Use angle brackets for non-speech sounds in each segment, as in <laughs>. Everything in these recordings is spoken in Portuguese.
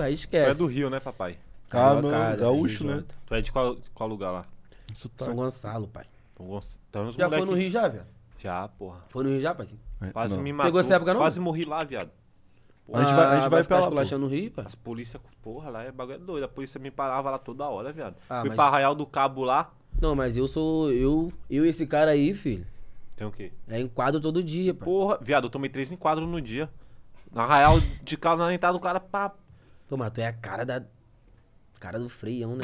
aí esquece. Tu é do Rio, né, papai? Ah, mano, é gaúcho, né? Tu é de qual, qual lugar lá? Sotaque. Tá. São Gonçalo, pai. São Gonçalo. Então, já moleque... foi no Rio já, velho? Já, porra. Foi no Rio já, pai? É, Quase não. me matou. Pegou essa época não? Quase morri lá, viado. Porra, a gente vai, a gente ah, vai pra lá. no Rio, pai. As polícia, porra, lá é bagulho doido. A polícia me parava lá toda hora, viado. Ah, Fui mas... pra Arraial do Cabo lá. Não, mas eu sou. Eu, eu e esse cara aí, filho. Tem o quê? É enquadro todo dia, pai. Porra, viado, eu tomei três enquadros no dia. Na Arraial de Cabo, na entrada do cara, pá, Pô, mas tu é a cara da. Cara do freião, né?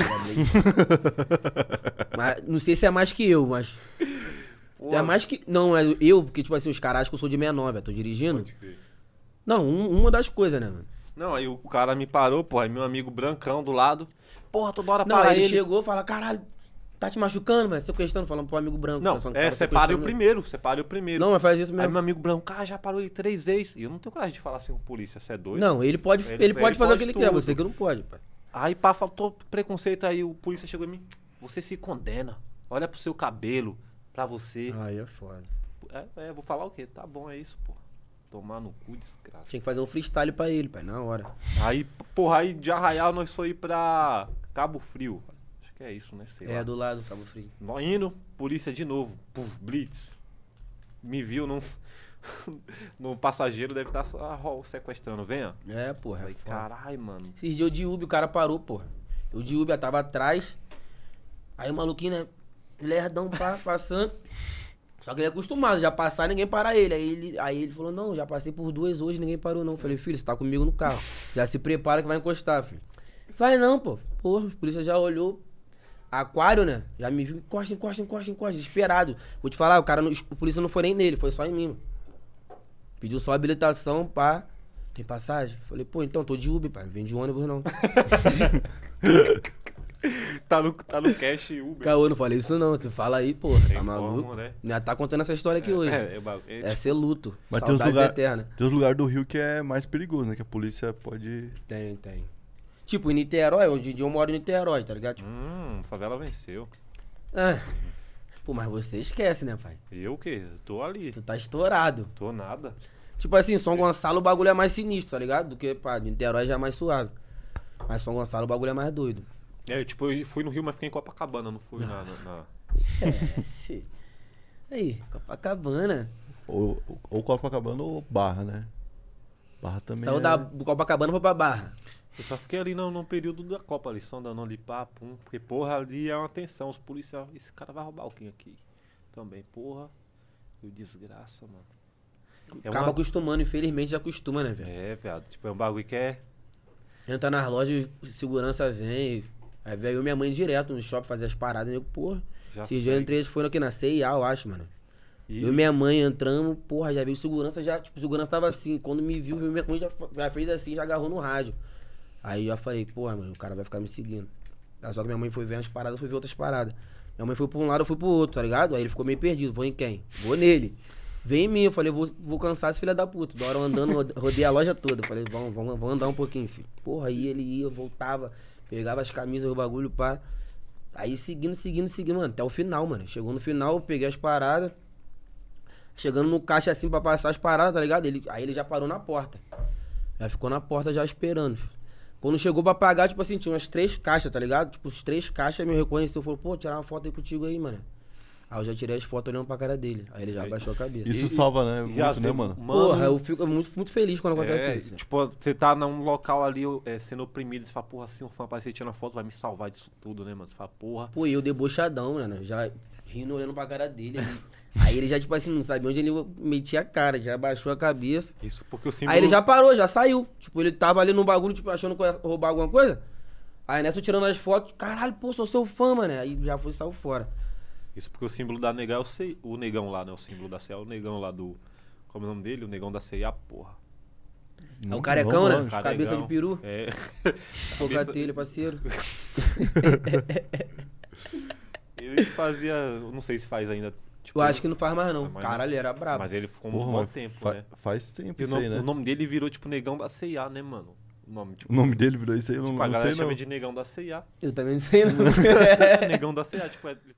<laughs> mas, não sei se é mais que eu, mas. Pô. É mais que. Não, é eu, porque, tipo assim, os caras acham que eu sou de 69, eu é, tô dirigindo. Pode crer. Não, um, uma das coisas, né, mano? Não, aí o cara me parou, pô, aí meu amigo brancão do lado. Porra, toda hora não, para ele. ele chegou e fala, caralho, Tá te machucando, mas Você questão, falando pro amigo branco. Não, tá é, tá separe o primeiro, separe o primeiro. Não, mas faz isso mesmo. Aí meu amigo branco, cara, ah, já parou ele três vezes. E eu não tenho coragem de falar assim com polícia, você é doido. Não, ele pode, ele, ele pode ele fazer pode o que ele quer, você que não pode, pai. Aí, pá, faltou preconceito, aí o polícia chegou em mim. Você se condena. Olha pro seu cabelo, pra você. Aí é foda. É, é, vou falar o quê? Tá bom, é isso, pô. Tomar no cu, desgraça. Tinha que fazer um freestyle pra ele, pai, na hora. Aí, porra, aí de Arraial nós foi pra Cabo Frio que é isso, né? Sei é, lá. do lado, Cabo Frio. Nó indo, polícia de novo. Puf, blitz. Me viu num. <laughs> no passageiro deve estar tá ah, sequestrando, venha. É, porra. É Caralho, mano. Esses dias o Diúbio o cara parou, porra. O Diúbio já tava atrás. Aí o maluquinho, né? Lerdão pá, <laughs> passando. Só que ele é acostumado, já passar ninguém para ele. Aí, ele. aí ele falou: Não, já passei por duas hoje, ninguém parou não. falei: Filho, você tá comigo no carro. Já se prepara que vai encostar, filho. Vai não, pô. Porra, a polícia já olhou, Aquário, né? Já me viu, encosta, encosta, encosta, encosta, desesperado. Vou te falar, o cara, o polícia não foi nem nele, foi só em mim. Pediu só habilitação, pá. Tem passagem? Falei, pô, então, tô de Uber, pai. Não de ônibus, não. <laughs> tá, no, tá no cash Uber. Caô, tá, não falei isso não. Você fala aí, pô. Tá maluco? Como, né? Já tá contando essa história aqui é, hoje. É, é, é, ser tipo- é luto. Mas tem os lugares lugar do Rio que é mais perigoso, né? Que a polícia pode. Tem, tem. Tipo, em Niterói, hoje em dia eu moro em Niterói, tá ligado? Tipo, Hum, favela venceu. ah, pô, mas você esquece, né, pai? Eu o quê? Tô ali. Tu tá estourado. Tô nada. Tipo assim, São Gonçalo o bagulho é mais sinistro, tá ligado? Do que, pá, Niterói já é mais suave. Mas São Gonçalo o bagulho é mais doido. É, tipo, eu fui no Rio, mas fiquei em Copacabana, não fui na. na, na- É, se- Aí, Copacabana. Ou, ou Copacabana ou Barra, né? Barra também. Saiu é- da Copacabana foi pra Barra. Eu só fiquei ali no, no período da Copa, ali, só andando ali, pá, pum. Porque, porra, ali é uma tensão. Os policiais, esse cara vai roubar alguém aqui. Também, porra. Que desgraça, mano. É Acaba uma... acostumando, infelizmente já acostuma, né, velho? É, velho Tipo, é um bagulho que é. Entra nas lojas, segurança vem. Aí veio minha mãe direto no shopping fazer as paradas. E né? eu, porra. Já esses dias eu entrei, eles foram aqui na CIA, eu acho, mano. E... Eu e minha mãe entramos, porra, já veio segurança, já, tipo, segurança tava assim. Quando me viu, viu minha mãe já, já fez assim, já agarrou no rádio. Aí eu já falei, pô, mano, o cara vai ficar me seguindo. Só que minha mãe foi ver umas paradas, foi ver outras paradas. Minha mãe foi pra um lado, eu fui pro outro, tá ligado? Aí ele ficou meio perdido. Vou em quem? Vou nele. Vem em mim, eu falei, vou, vou cansar esse filho da puta. Da hora eu andando, rodei a loja toda. Eu falei, vamos, vamos, vamos andar um pouquinho, filho. Porra, aí ele ia, voltava, pegava as camisas, o bagulho, pá. Aí seguindo, seguindo, seguindo, mano, até o final, mano. Chegou no final, eu peguei as paradas. Chegando no caixa assim pra passar as paradas, tá ligado? Ele, aí ele já parou na porta. Já ficou na porta já esperando, filho. Quando chegou pra pagar, tipo assim, tinha umas três caixas, tá ligado? Tipo, os três caixas me reconheceu. Falou, pô, tirar uma foto aí contigo aí, mano. Aí eu já tirei as fotos olhando pra cara dele. Aí ele já abaixou a cabeça. Isso salva, né? Muito, já, né, mano? Porra, eu fico muito, muito feliz quando acontece é, isso. Tipo, você tá num local ali é, sendo oprimido, você fala, porra, assim, um fã aparecer tirando foto vai me salvar disso tudo, né, mano? Você fala, porra. Pô, e eu debochadão, mano. Já rindo, olhando pra cara dele. Aí ele já, tipo assim, não sabia onde ele metia a cara, já baixou a cabeça. Isso porque o símbolo... Aí ele já parou, já saiu. Tipo, ele tava ali no bagulho, tipo, achando que ia roubar alguma coisa. Aí nessa eu tirando as fotos, caralho, pô, sou seu fã, mano. Aí já foi e saiu fora. Isso porque o símbolo da Negão é o, o negão lá, né? O símbolo da CEA, é o negão lá do. Como é o nome dele? O negão da CEA, porra. É o carecão, né? Cabeça de peru. É. <laughs> Cabeça... parceiro. <laughs> ele fazia. Não sei se faz ainda Tipo, eu acho que não faz mais, não. Mas, Caralho, era brabo. Mas ele ficou Porra, um bom tempo, fa né? Faz tempo e isso aí, né? O nome dele virou, tipo, negão da CIA, né, mano? O nome, tipo, o nome dele virou isso aí, tipo, não, não sei não. a galera chama de negão da CIA. Eu também não sei, não. <laughs> negão da CIA, tipo, é,